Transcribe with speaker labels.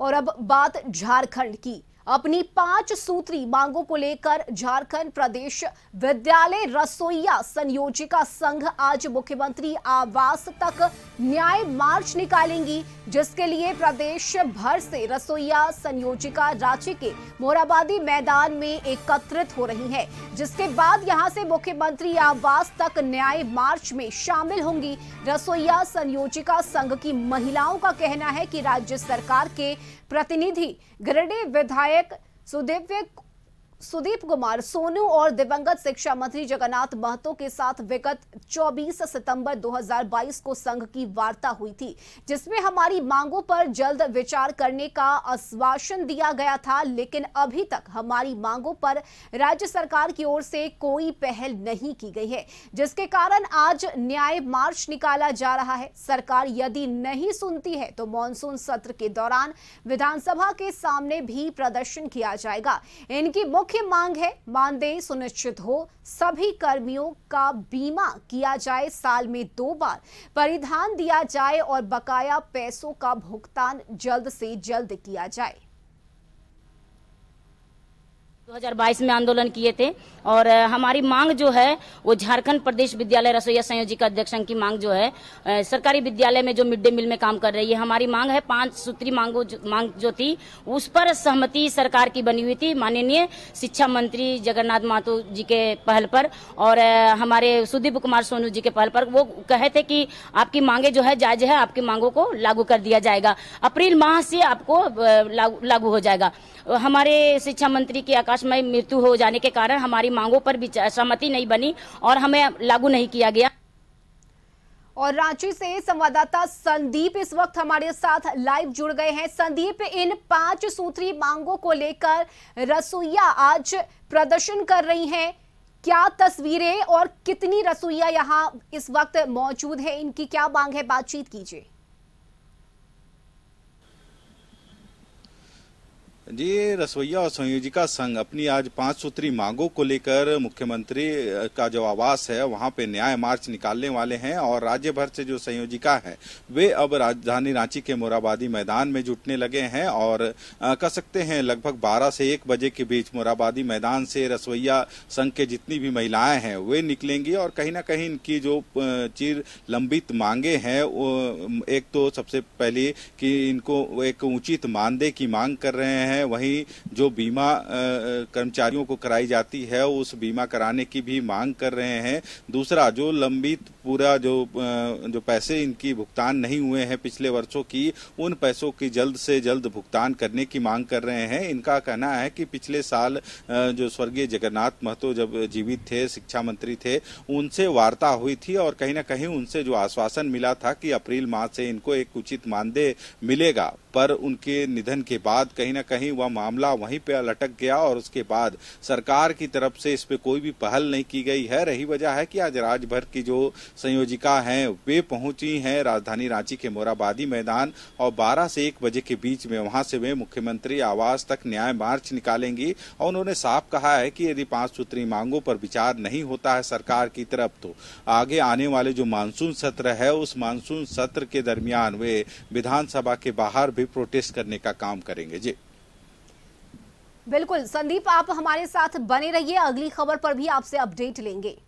Speaker 1: और अब बात झारखंड की अपनी पांच सूत्री मांगों को लेकर झारखंड प्रदेश विद्यालय रसोईया संयोजिका संघ आज मुख्यमंत्री आवास तक न्याय मार्च निकालेंगी जिसके लिए प्रदेश भर से रसोईया संयोजिका रांची के मोराबादी मैदान में एकत्रित हो रही है जिसके बाद यहां से मुख्यमंत्री आवास तक न्याय मार्च में शामिल होंगी रसोईया संयोजिका संघ की महिलाओं का कहना है की राज्य सरकार के प्रतिनिधि गिरडे विधायक વિધાયક સુદિવ્ય सुदीप कुमार सोनू और दिवंगत शिक्षा मंत्री जगन्नाथ महतो के साथ विगत 24 सितंबर 2022 को संघ की वार्ता हुई थी जिसमें हमारी मांगों पर जल्द विचार करने का आश्वासन दिया गया था लेकिन अभी तक हमारी मांगों पर राज्य सरकार की ओर से कोई पहल नहीं की गई है जिसके कारण आज न्याय मार्च निकाला जा रहा है सरकार यदि नहीं सुनती है तो मानसून सत्र के दौरान विधानसभा के सामने भी प्रदर्शन किया जाएगा इनकी मुख्य मुख्य मांग है मानदेय सुनिश्चित हो सभी कर्मियों का बीमा किया जाए साल में दो बार परिधान दिया जाए और बकाया पैसों का भुगतान जल्द से जल्द किया जाए
Speaker 2: 2022 में आंदोलन किए थे और हमारी मांग जो है वो झारखंड प्रदेश विद्यालय रसोईया संयोजी का अध्यक्ष की मांग जो है सरकारी विद्यालय में जो मिड डे मील में काम कर रही है हमारी मांग है पांच सूत्री मांगों मांग जो थी उस पर सहमति सरकार की बनी हुई थी माननीय शिक्षा मंत्री जगन्नाथ महतो जी के पहल पर और हमारे सुदीप कुमार सोनू जी के पहल पर वो कहे थे कि आपकी मांगे जो है जायज है आपकी मांगों को लागू कर दिया जाएगा अप्रैल माह से आपको लागू हो जाएगा हमारे शिक्षा मंत्री की आकाशमय मृत्यु हो जाने के कारण हमारी मांगों पर भी सहमति नहीं बनी और हमें लागू नहीं किया गया
Speaker 1: और रांची से संवाददाता संदीप इस वक्त हमारे साथ लाइव जुड़ गए हैं संदीप इन पांच सूत्री मांगों को लेकर रसोईया आज प्रदर्शन कर रही हैं क्या तस्वीरें और कितनी रसोईया यहाँ इस वक्त मौजूद है इनकी क्या मांग है बातचीत कीजिए
Speaker 3: जी रसोईया और संयोजिका संघ अपनी आज पांच सूत्री मांगों को लेकर मुख्यमंत्री का जो आवास है वहां पे न्याय मार्च निकालने वाले हैं और राज्य भर से जो संयोजिका है वे अब राजधानी रांची के मोराबादी मैदान में जुटने लगे हैं और कह सकते हैं लगभग 12 से 1 बजे के बीच मोराबादी मैदान से रसोईया संघ के जितनी भी महिलाएं हैं वे निकलेंगी और कहीं ना कहीं इनकी जो चीर लंबित मांगे हैं एक तो सबसे पहले कि इनको एक उचित मानदेय की मांग कर रहे हैं हैं वहीं जो बीमा कर्मचारियों को कराई जाती है उस बीमा कराने की भी मांग कर रहे हैं दूसरा जो लंबित पूरा जो जो पैसे इनकी भुगतान नहीं हुए हैं पिछले वर्षों की उन पैसों की जल्द से जल्द भुगतान करने की मांग कर रहे हैं इनका कहना है कि पिछले साल जो स्वर्गीय जगन्नाथ महतो जब जीवित थे शिक्षा मंत्री थे उनसे वार्ता हुई थी और कहीं ना कहीं उनसे जो आश्वासन मिला था कि अप्रैल माह से इनको एक उचित मानदेय मिलेगा पर उनके निधन के बाद कहीं ना कहीं नहीं वह मामला वहीं पे लटक गया और उसके बाद सरकार की तरफ से इस पे कोई भी पहल नहीं की गई है रही वजह है कि आज राज्य भर की जो संयोजिका हैं वे पहुंची हैं राजधानी रांची के मोराबादी मैदान और 12 से 1 बजे के बीच में वहां से वे मुख्यमंत्री आवास तक न्याय मार्च निकालेंगी और उन्होंने साफ कहा है कि यदि पांच सूत्री मांगों पर विचार नहीं होता है सरकार की तरफ तो आगे आने वाले जो मानसून सत्र है उस मानसून सत्र के दरमियान वे विधानसभा के बाहर भी प्रोटेस्ट करने का काम करेंगे जी
Speaker 1: बिल्कुल संदीप आप हमारे साथ बने रहिए अगली खबर पर भी आपसे अपडेट लेंगे